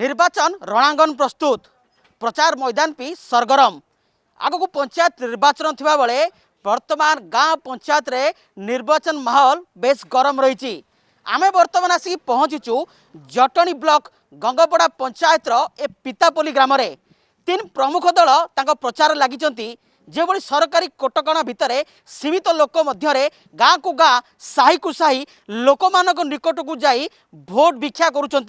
নির্বাচন রণাঙ্গন প্রস্তুত প্রচার ময়দান পি সরগরম আগুক পঞ্চায়েত নির্বাচন থাকবে বর্তমান গাঁ পঞ্চায়েতরে নির্বাচন মাহল বেশ গরম রয়েছে আমি বর্তমান আসি পৌঁছিছু জটনী ব্লক গঙ্গপড়া পঞ্চায়েতর এ পিতাপল্লী গ্রামের তিন প্রমুখ দল তাঁর প্রচার লাগিছেন যেভাবে সরকারি কোটকণা ভিতরে সীমিত লোক মধ্যে গাঁ কু গাঁ সাহি কু সাহি লোক নিকটক যাই ভোট ভিক্ষা করুচার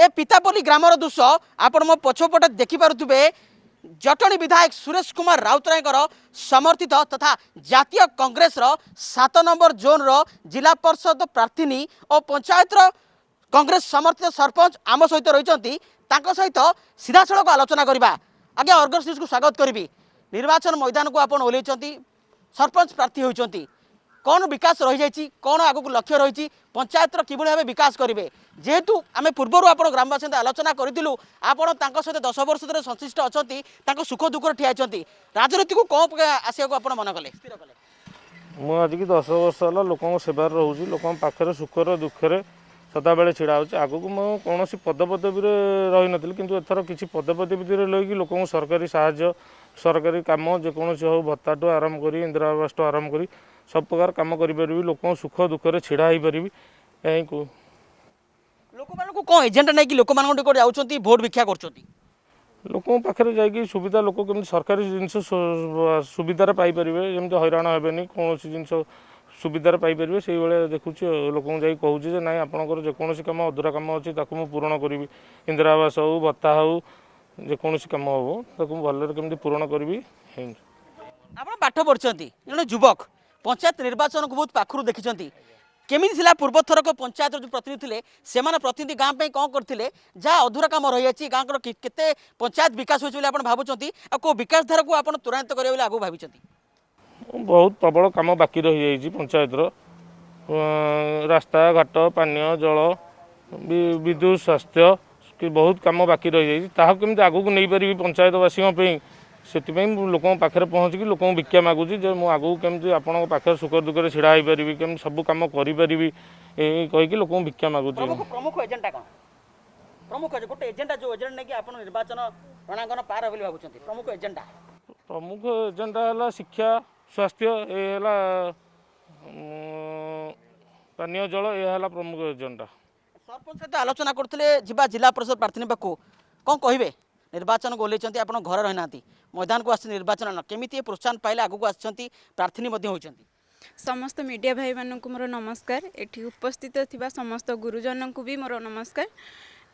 ଏ ପିତାପଲି ଗ୍ରାମର ଦୃଶ୍ୟ ଆପଣ ମୋ ପଛପଟେ ଦେଖିପାରୁଥିବେ ଜଟଣୀ ବିଧାୟକ ସୁରେଶ କୁମାର ରାଉତରାୟଙ୍କର ସମର୍ଥିତ ତଥା ଜାତୀୟ କଂଗ୍ରେସର ସାତ ନମ୍ବର ଜୋନ୍ର ଜିଲ୍ଲା ପରିଷଦ ପ୍ରାର୍ଥିନୀ ଓ ପଞ୍ଚାୟତର କଂଗ୍ରେସ ସମର୍ଥିତ ସରପଞ୍ଚ ଆମ ସହିତ ରହିଛନ୍ତି ତାଙ୍କ ସହିତ ସିଧାସଳଖ ଆଲୋଚନା କରିବା ଆଜ୍ଞା ଅର୍ଗସ ନ୍ୟୁଜ୍କୁ ସ୍ୱାଗତ କରିବି ନିର୍ବାଚନ ମଇଦାନକୁ ଆପଣ ଓହ୍ଲାଇଛନ୍ତି ସରପଞ୍ଚ ପ୍ରାର୍ଥୀ ହୋଇଛନ୍ତି କ'ଣ ବିକାଶ ରହିଯାଇଛି କ'ଣ ଆଗକୁ ଲକ୍ଷ୍ୟ ରହିଛି ପଞ୍ଚାୟତର କିଭଳି ଭାବେ ବିକାଶ କରିବେ ଯେହେତୁ ଆମେ ପୂର୍ବରୁ ଆପଣ ଗ୍ରାମବାସୀ ସହିତ ଆଲୋଚନା କରିଥିଲୁ ଆପଣ ତାଙ୍କ ସହିତ ଦଶ ବର୍ଷ ଧରି ସଂଶ୍ଳିଷ୍ଟ ଅଛନ୍ତି ତାଙ୍କ ସୁଖ ଦୁଃଖରେ ଠିଆ ହୋଇଛନ୍ତି ରାଜନୀତିକୁ କ'ଣ ଆସିବାକୁ ଆପଣ ମନେ କଲେ ମୁଁ ଆଜିକି ଦଶ ବର୍ଷ ହେଲା ଲୋକଙ୍କ ସେବାରେ ରହୁଛି ଲୋକଙ୍କ ପାଖରେ ସୁଖରେ ଦୁଃଖରେ ସଦାବେଳେ ଛିଡ଼ା ହେଉଛି ଆଗକୁ ମୁଁ କୌଣସି ପଦପଦବୀରେ ରହିନଥିଲି କିନ୍ତୁ ଏଥର କିଛି ପଦପଦବୀରେ ରହିକି ଲୋକଙ୍କୁ ସରକାରୀ ସାହାଯ୍ୟ ସରକାରୀ କାମ ଯେକୌଣସି ହେଉ ଭତ୍ତାଠୁ ଆରମ୍ଭ କରି ଇନ୍ଦିରା ଆବାସଠୁ ଆରମ୍ଭ କରି ସବୁ ପ୍ରକାର କାମ କରିପାରିବି ଲୋକଙ୍କ ସୁଖ ଦୁଃଖରେ ଛିଡ଼ା ହେଇପାରିବି କାହିଁ ଲୋକମାନଙ୍କୁ କ'ଣ ଏଜେଣ୍ଡା ନେଇକି ଲୋକମାନଙ୍କ ଟିକେ ଯାଉଛନ୍ତି ଭୋଟ ଭିକ୍ଷା କରୁଛନ୍ତି ଲୋକଙ୍କ ପାଖରେ ଯାଇକି ସୁବିଧା ଲୋକ କେମିତି ସରକାରୀ ଜିନିଷ ସୁବିଧାରେ ପାଇପାରିବେ ଯେମିତି ହଇରାଣ ହେବେନି କୌଣସି ଜିନିଷ ସୁବିଧାରେ ପାଇପାରିବେ ସେଇଭଳିଆ ଦେଖୁଛି ଲୋକଙ୍କୁ ଯାଇ କହୁଛି ଯେ ନାହିଁ ଆପଣଙ୍କର ଯେକୌଣସି କାମ ଅଧୁରା କାମ ଅଛି ତାକୁ ମୁଁ ପୂରଣ କରିବି ଇନ୍ଦିରା ଆବାସ ହେଉ ଭତ୍ତା ହେଉ ଯେକୌଣସି କାମ ହେବ ତାକୁ ମୁଁ ଭଲରେ କେମିତି ପୂରଣ କରିବି ଆପଣ ପାଠ ପଢ଼ିଛନ୍ତି ଜଣେ ଯୁବକ পঞ্চায়েত নির্বাচনকে বহু পাখু দেখিছেন কেমিতি লা পূর্বথরক পঞ্চায়েত যে প্রতিনিধি সে প্রতিনিধি গাঁ পাই কম করলে যা অধুরা কাম রয়েছে গাঁকর কেতে পঞ্চায়েত বিকাশ হয়েছে বলে আপনার ভাবুচ্ছেন আপ বিকাশ ধারক আপনার ত্বরান্বিত করবে বলে আগে ভাবিছেন বহু ବହୁତ ପ୍ରବଳ କାମ ବାକି ରହିଯାଇଛି রাস্তা ঘাট পানীয় জল বিদ্যুৎ স্বাস্থ্য বহু কাম বাকি ରହିଯାଇଛି ତାହାକୁ କେମିତି ଆଗକୁ ନେଇପାରିବି ପଞ୍ଚାୟତବାସୀଙ୍କ পঞ্চায়েতবাসী ସେଥିପାଇଁ ମୁଁ ଲୋକଙ୍କ ପାଖରେ ପହଞ୍ଚିକି ଲୋକଙ୍କୁ ଭିକ୍ଷା ମାଗୁଛି ଯେ ମୁଁ ଆଗକୁ କେମିତି ଆପଣଙ୍କ ପାଖରେ ସୁଖ ଦୁଃଖରେ ଛିଡ଼ା ହେଇପାରିବି କେମିତି ସବୁ କାମ କରିପାରିବି କହିକି ଲୋକଙ୍କୁ ଭିକ୍ଷା ମାଗୁଛି ପ୍ରମୁଖ ଏଜେଣ୍ଟଟା କ'ଣ ପ୍ରମୁଖ ଗୋଟେ ଏଜେଣ୍ଟଟା ଯେଉଁ ଏଜେଣ୍ଟ ନେଇକି ଆପଣ ନିର୍ବାଚନ ରଣାଙ୍ଗନ ପାର ବୋଲି ଭାବୁଛନ୍ତି ପ୍ରମୁଖ ଏଜେଣ୍ଟା ପ୍ରମୁଖ ଏଜେଣ୍ଟଟା ହେଲା ଶିକ୍ଷା ସ୍ୱାସ୍ଥ୍ୟ ଏ ହେଲା ପାନୀୟ ଜଳ ଏହା ହେଲା ପ୍ରମୁଖ ଏଜେଣ୍ଟଟା ସରପଞ୍ଚ ସହିତ ଆଲୋଚନା କରୁଥିଲେ ଯିବା ଜିଲ୍ଲା ପରିଷଦ ପ୍ରାର୍ଥୀ ପାଖକୁ କ'ଣ କହିବେ ନିର୍ବାଚନକୁ ଓହ୍ଲାଇଛନ୍ତି ଆପଣ ଘରେ ରହିନାହାନ୍ତି ମୈଦାନକୁ ଆସିଛନ୍ତି ନିର୍ବାଚନ କେମିତି ପ୍ରୋତ୍ସାହନ ପାଇଲେ ଆଗକୁ ଆସିଛନ୍ତି ପ୍ରାର୍ଥିନୀ ମଧ୍ୟ ହୋଇଛନ୍ତି ସମସ୍ତ ମିଡ଼ିଆ ଭାଇମାନଙ୍କୁ ମୋର ନମସ୍କାର ଏଠି ଉପସ୍ଥିତ ଥିବା ସମସ୍ତ ଗୁରୁଜନଙ୍କୁ ବି ମୋର ନମସ୍କାର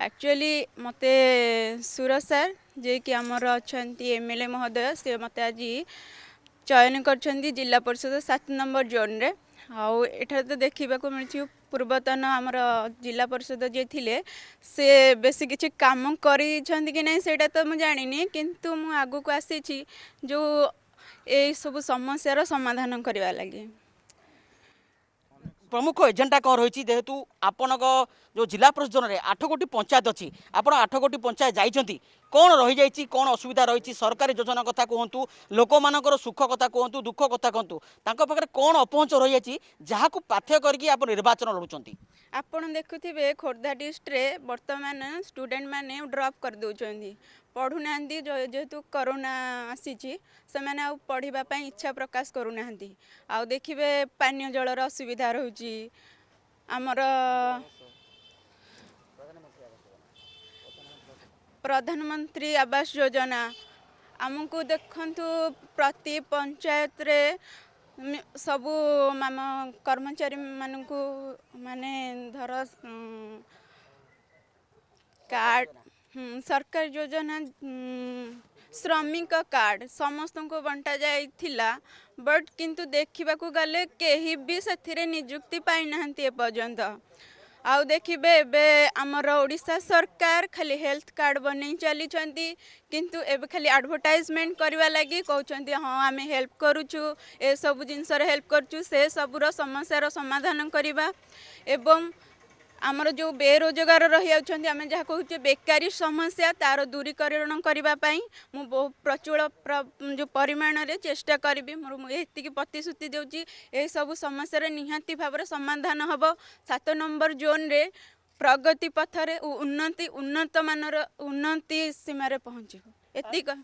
ଆକ୍ଚୁଆଲି ମୋତେ ସୁରଜ ସାର୍ ଯିଏକି ଆମର ଅଛନ୍ତି ଏମ୍ ଏଲ୍ ଏ ମହୋଦୟ ସେ ମୋତେ ଆଜି ଚୟନ କରିଛନ୍ତି ଜିଲ୍ଲା ପରିଷଦ ସାତ ନମ୍ବର ଜୋନ୍ରେ ଆଉ ଏଠାରେ ତ ଦେଖିବାକୁ ମିଳୁଛି ପୂର୍ବତନ ଆମର ଜିଲ୍ଲା ପରିଷଦ ଯିଏ ଥିଲେ ସେ ବେଶୀ କିଛି କାମ କରିଛନ୍ତି କି ନାହିଁ ସେଇଟା ତ ମୁଁ ଜାଣିନି କିନ୍ତୁ ମୁଁ ଆଗକୁ ଆସିଛି ଯେଉଁ ଏଇସବୁ ସମସ୍ୟାର ସମାଧାନ କରିବା ଲାଗି ପ୍ରମୁଖ ଏଜେଣ୍ଡା କ'ଣ ରହିଛି ଯେହେତୁ ଆପଣଙ୍କ ଯେଉଁ ଜିଲ୍ଲା ପରିଷଦରେ ଆଠ କୋଟି ପଞ୍ଚାୟତ ଅଛି ଆପଣ ଆଠ କୋଟି ପଞ୍ଚାୟତ ଯାଇଛନ୍ତି କ'ଣ ରହିଯାଇଛି କ'ଣ ଅସୁବିଧା ରହିଛି ସରକାରୀ ଯୋଜନା କଥା କୁହନ୍ତୁ ଲୋକମାନଙ୍କର ସୁଖ କଥା କୁହନ୍ତୁ ଦୁଃଖ କଥା କୁହନ୍ତୁ ତାଙ୍କ ପାଖରେ କ'ଣ ଅପହଞ୍ଚ ରହିଯାଇଛି ଯାହାକୁ ପାଥ୍ୟ କରିକି ଆପଣ ନିର୍ବାଚନ ଲଢ଼ୁଛନ୍ତି ଆପଣ ଦେଖୁଥିବେ ଖୋର୍ଦ୍ଧା ଡିଷ୍ଟ୍ରିକ୍ଟରେ ବର୍ତ୍ତମାନ ଷ୍ଟୁଡ଼େଣ୍ଟମାନେ ଡ୍ରପ୍ କରିଦେଉଛନ୍ତି ପଢ଼ୁନାହାନ୍ତି ଯେହେତୁ କରୋନା ଆସିଛି ସେମାନେ ଆଉ ପଢ଼ିବା ପାଇଁ ଇଚ୍ଛା ପ୍ରକାଶ କରୁନାହାନ୍ତି ଆଉ ଦେଖିବେ ପାନୀୟ ଜଳର ଅସୁବିଧା ରହୁଛି ଆମର ପ୍ରଧାନମନ୍ତ୍ରୀ ଆବାସ ଯୋଜନା ଆମକୁ ଦେଖନ୍ତୁ ପ୍ରତି ପଞ୍ଚାୟତରେ ସବୁ ଆମ କର୍ମଚାରୀମାନଙ୍କୁ ମାନେ ଧର କାର୍ଡ଼ ସରକାର ଯୋଜନା ଶ୍ରମିକ କାର୍ଡ଼ ସମସ୍ତଙ୍କୁ ବଣ୍ଟାଯାଇଥିଲା ବଟ୍ କିନ୍ତୁ ଦେଖିବାକୁ ଗଲେ କେହି ବି ସେଥିରେ ନିଯୁକ୍ତି ପାଇନାହାନ୍ତି ଏପର୍ଯ୍ୟନ୍ତ ଆଉ ଦେଖିବେ ଏବେ ଆମର ଓଡ଼ିଶା ସରକାର ଖାଲି ହେଲ୍ଥ କାର୍ଡ଼ ବନେଇ ଚାଲିଛନ୍ତି କିନ୍ତୁ ଏବେ ଖାଲି ଆଡ଼ଭର୍ଟାଇଜମେଣ୍ଟ କରିବା ଲାଗି କହୁଛନ୍ତି ହଁ ଆମେ ହେଲ୍ପ କରୁଛୁ ଏସବୁ ଜିନିଷରେ ହେଲ୍ପ କରୁଛୁ ସେ ସବୁର ସମସ୍ୟାର ସମାଧାନ କରିବା ଏବଂ ଆମର ଯେଉଁ ବେରୋଜଗାର ରହିଯାଉଛନ୍ତି ଆମେ ଯାହା କହୁଛେ ବେକାରୀ ସମସ୍ୟା ତା'ର ଦୂରୀକରଣ କରିବା ପାଇଁ ମୁଁ ବହୁ ପ୍ରଚୁର ଯେଉଁ ପରିମାଣରେ ଚେଷ୍ଟା କରିବି ମୋର ମୁଁ ଏତିକି ପ୍ରତିଶ୍ରୁତି ଦେଉଛି ଏସବୁ ସମସ୍ୟାର ନିହାତି ଭାବରେ ସମାଧାନ ହେବ ସାତ ନମ୍ବର ଜୋନ୍ରେ ପ୍ରଗତି ପଥରେ ଉନ୍ନତି ଉନ୍ନତମାନର ଉନ୍ନତି ସୀମାରେ ପହଞ୍ଚିବ ଏତିକି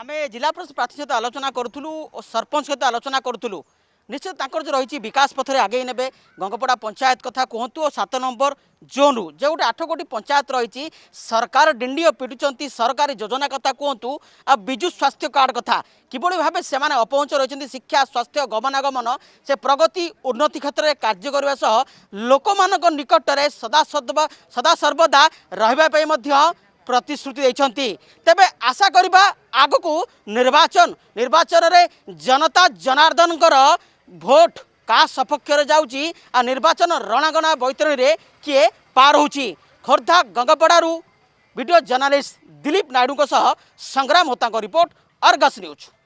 ଆମେ ଜିଲ୍ଲା ପ୍ରାର୍ଥୀ ସହିତ ଆଲୋଚନା କରୁଥିଲୁ ଓ ସରପଞ୍ଚ ସହିତ ଆଲୋଚନା କରୁଥିଲୁ ନିଶ୍ଚିତ ତାଙ୍କର ଯେଉଁ ରହିଛି ବିକାଶ ପଥରେ ଆଗେଇ ନେବେ ଗଙ୍ଗପଡ଼ା ପଞ୍ଚାୟତ କଥା କୁହନ୍ତୁ ଓ ସାତ ନମ୍ବର ଜୋନ୍ରୁ ଯେଉଁ ଗୋଟେ ଆଠ କୋଟି ପଞ୍ଚାୟତ ରହିଛି ସରକାର ଡିଣ୍ଡିଓ ପିଟୁଛନ୍ତି ସରକାରୀ ଯୋଜନା କଥା କୁହନ୍ତୁ ଆଉ ବିଜୁ ସ୍ୱାସ୍ଥ୍ୟ କାର୍ଡ଼ କଥା କିଭଳି ଭାବେ ସେମାନେ ଅପହଞ୍ଚ ରହିଛନ୍ତି ଶିକ୍ଷା ସ୍ୱାସ୍ଥ୍ୟ ଗମନାଗମନ ସେ ପ୍ରଗତି ଉନ୍ନତି କ୍ଷେତ୍ରରେ କାର୍ଯ୍ୟ କରିବା ସହ ଲୋକମାନଙ୍କ ନିକଟରେ ସଦାସର୍ବ ସଦାସର୍ବଦା ରହିବା ପାଇଁ ମଧ୍ୟ ପ୍ରତିଶ୍ରୁତି ଦେଇଛନ୍ତି ତେବେ ଆଶା କରିବା ଆଗକୁ ନିର୍ବାଚନ ନିର୍ବାଚନରେ ଜନତା ଜନାର୍ଦ୍ଦନଙ୍କର ভোট কাহ সপক্ষরে যাচ্ছি আর নির্বাচন রণাগণা বৈতরণীরে কি পার হচ্ছে খোর্ধা গঙ্গপড়ার ভিডিও জর্নালিষ্ট দিলীপ নাইডু সহ সংগ্রাম হোতা রিপোর্ট अर्गस न्यूज़